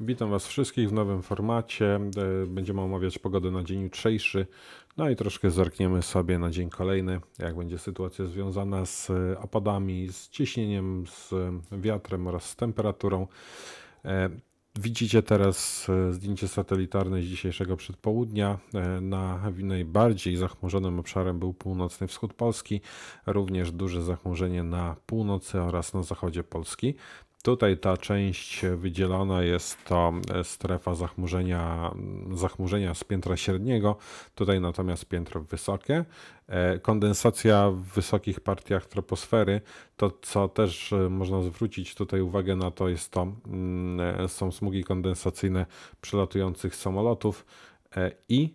Witam Was wszystkich w nowym formacie. E, będziemy omawiać pogodę na dzień jutrzejszy, no i troszkę zerkniemy sobie na dzień kolejny, jak będzie sytuacja związana z e, opadami, z ciśnieniem, z e, wiatrem oraz z temperaturą. Widzicie teraz zdjęcie satelitarne z dzisiejszego przedpołudnia. Na najbardziej zachmurzonym obszarem był północny wschód Polski, również duże zachmurzenie na północy oraz na zachodzie Polski. Tutaj ta część wydzielona jest to e, strefa zachmurzenia, zachmurzenia z piętra średniego, tutaj natomiast piętro wysokie. E, kondensacja w wysokich partiach troposfery, to co też e, można zwrócić tutaj uwagę na to jest to, mm, są smugi kondensacyjne przelatujących samolotów i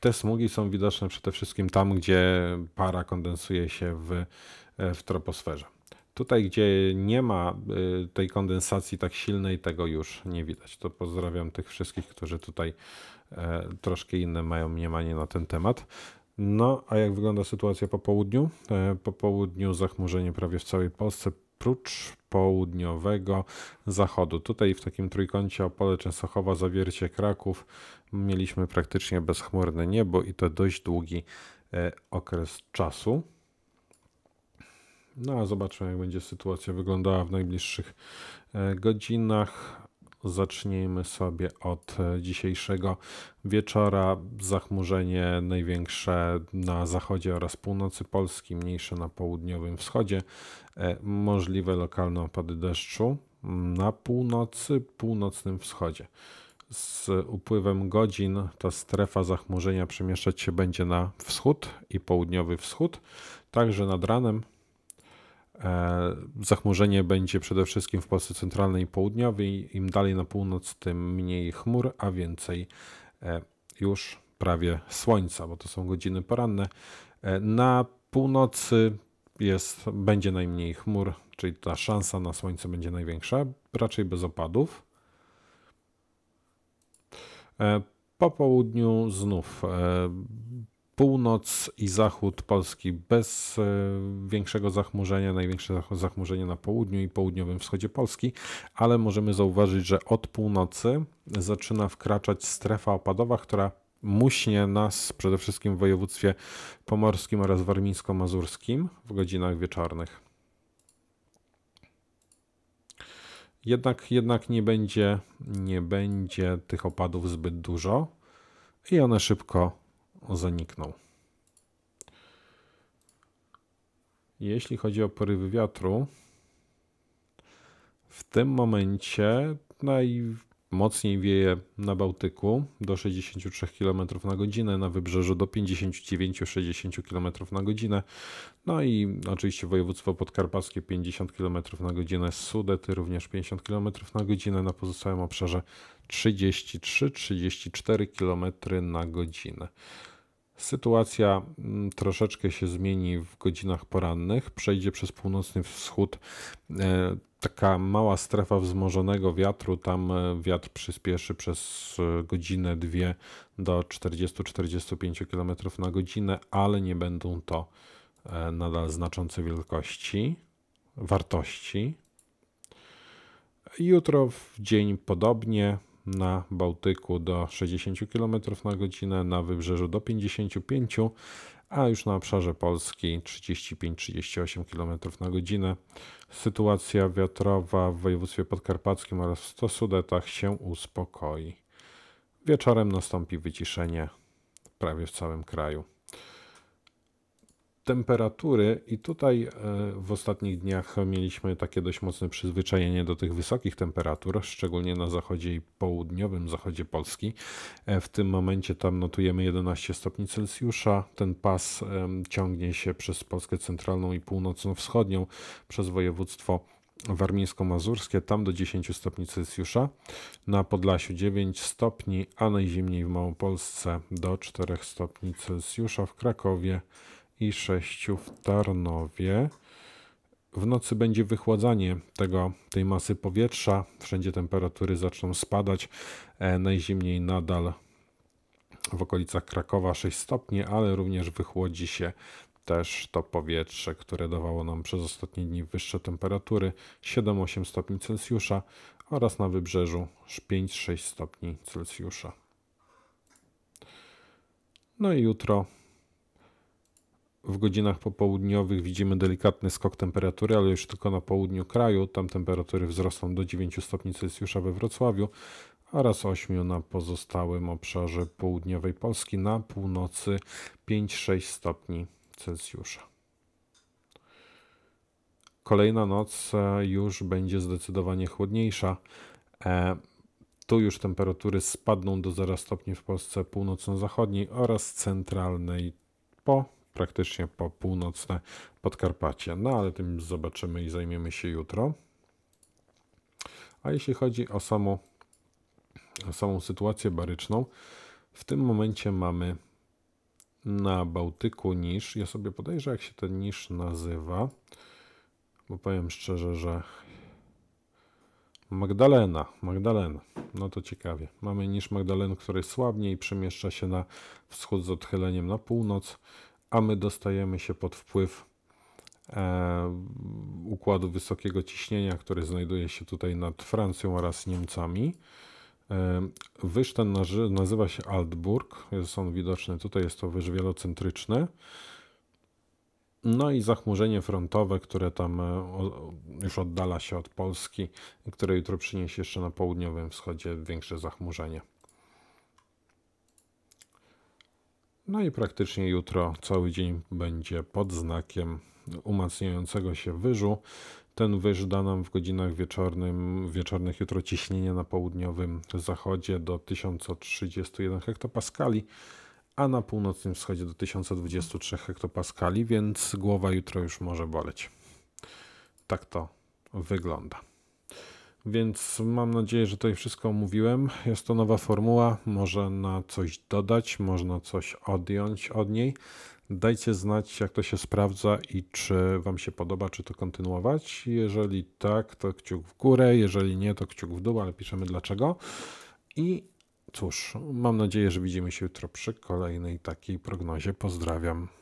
te smugi są widoczne przede wszystkim tam, gdzie para kondensuje się w, w troposferze. Tutaj, gdzie nie ma y, tej kondensacji tak silnej, tego już nie widać. To pozdrawiam tych wszystkich, którzy tutaj e, troszkę inne mają mniemanie na ten temat. No, a jak wygląda sytuacja po południu? E, po południu zachmurzenie prawie w całej Polsce, prócz południowego zachodu. Tutaj w takim trójkącie Opole, Częstochowa, Zawiercie, Kraków mieliśmy praktycznie bezchmurne niebo i to dość długi e, okres czasu. No a zobaczymy, jak będzie sytuacja wyglądała w najbliższych e, godzinach. Zacznijmy sobie od e, dzisiejszego wieczora. Zachmurzenie największe na zachodzie oraz północy Polski, mniejsze na południowym wschodzie. E, możliwe lokalne opady deszczu na północy, północnym wschodzie z upływem godzin ta strefa zachmurzenia przemieszczać się będzie na wschód i południowy wschód, także nad ranem E, zachmurzenie będzie przede wszystkim w Polsce centralnej i południowej. Im dalej na północ, tym mniej chmur, a więcej e, już prawie słońca, bo to są godziny poranne. E, na północy jest, będzie najmniej chmur, czyli ta szansa na słońce będzie największa, raczej bez opadów. Po południu znów północ i zachód Polski bez e, większego zachmurzenia, największe zachmurzenie na południu i południowym wschodzie Polski, ale możemy zauważyć, że od północy zaczyna wkraczać strefa opadowa, która muśnie nas przede wszystkim w województwie pomorskim oraz warmińsko-mazurskim w godzinach wieczornych. Jednak, jednak nie, będzie, nie będzie tych opadów zbyt dużo i one szybko zaniknął. Jeśli chodzi o porywy wiatru, w tym momencie naj, Mocniej wieje na Bałtyku do 63 km na godzinę, na wybrzeżu do 59-60 km na godzinę. No i oczywiście województwo podkarpackie 50 km na godzinę, Sudety również 50 km na godzinę, na pozostałym obszarze 33-34 km na godzinę. Sytuacja mm, troszeczkę się zmieni w godzinach porannych. Przejdzie przez północny wschód e, taka mała strefa wzmożonego wiatru. Tam e, wiatr przyspieszy przez e, godzinę, dwie do 40-45 km na godzinę, ale nie będą to nadal znaczące wielkości, wartości. Jutro w dzień podobnie, na Bałtyku do 60 km na godzinę, na wybrzeżu do 55, a już na obszarze Polski 35-38 km na godzinę. Sytuacja wiatrowa w województwie podkarpackim oraz w Stosudetach się uspokoi. Wieczorem nastąpi wyciszenie prawie w całym kraju temperatury i tutaj e, w ostatnich dniach mieliśmy takie dość mocne przyzwyczajenie do tych wysokich temperatur, szczególnie na zachodzie i południowym zachodzie Polski. E, w tym momencie tam notujemy 11 stopni Celsjusza. Ten pas ciągnie się przez Polskę centralną i północno-wschodnią, przez województwo warmińsko-mazurskie, tam do 10 stopni Celsjusza, na Podlasiu 9 stopni, a najzimniej w Małopolsce do 4 stopni Celsjusza, w Krakowie i 6 w Tarnowie. W nocy będzie wychładzanie tego, tej masy powietrza. Wszędzie temperatury zaczną spadać. E, najzimniej nadal w okolicach Krakowa 6 stopni, ale również wychłodzi się też to powietrze, które dawało nam przez ostatnie dni wyższe temperatury 7-8 stopni Celsjusza oraz na wybrzeżu 5-6 stopni Celsjusza. No i jutro godzinach popołudniowych widzimy delikatny skok temperatury, ale już tylko na południu kraju. Tam temperatury wzrosną do 9 stopni Celsjusza we Wrocławiu oraz 8 na pozostałym obszarze południowej Polski, na północy 5-6 stopni Celsjusza. Kolejna noc e, już będzie zdecydowanie chłodniejsza. E, tu już temperatury spadną do 0 stopni w Polsce północno-zachodniej oraz centralnej po praktycznie po północne Podkarpacie. No ale tym zobaczymy i zajmiemy się jutro. A jeśli chodzi o, samo, o samą sytuację baryczną, w tym momencie mamy na Bałtyku niż. Ja sobie podejrzę, jak się ten niż nazywa, bo powiem szczerze, że Magdalena, Magdalena. No to ciekawie. Mamy niż Magdalen, który słabniej przemieszcza się na wschód z odchyleniem na północ a my dostajemy się pod wpływ e, układu wysokiego ciśnienia, który znajduje się tutaj nad Francją oraz Niemcami. E, wyż ten nazywa się Altburg, jest on widoczny tutaj, jest to wyż wielocentryczny. No i zachmurzenie frontowe, które tam e, już oddala się od Polski, które jutro przyniesie jeszcze na południowym wschodzie większe zachmurzenie. No i praktycznie jutro cały dzień będzie pod znakiem umacniającego się wyżu. Ten wyż da nam w godzinach wieczornym, wieczornych jutro ciśnienie na południowym zachodzie do 1031 hektopaskali, a na północnym wschodzie do 1023 hektopaskali, więc głowa jutro już może boleć. Tak to wygląda. Więc mam nadzieję, że tutaj wszystko omówiłem. Jest to nowa formuła, można coś dodać, można coś odjąć od niej. Dajcie znać, jak to się sprawdza i czy Wam się podoba, czy to kontynuować. Jeżeli tak, to kciuk w górę, jeżeli nie, to kciuk w dół, ale piszemy dlaczego. I cóż, mam nadzieję, że widzimy się jutro przy kolejnej takiej prognozie. Pozdrawiam.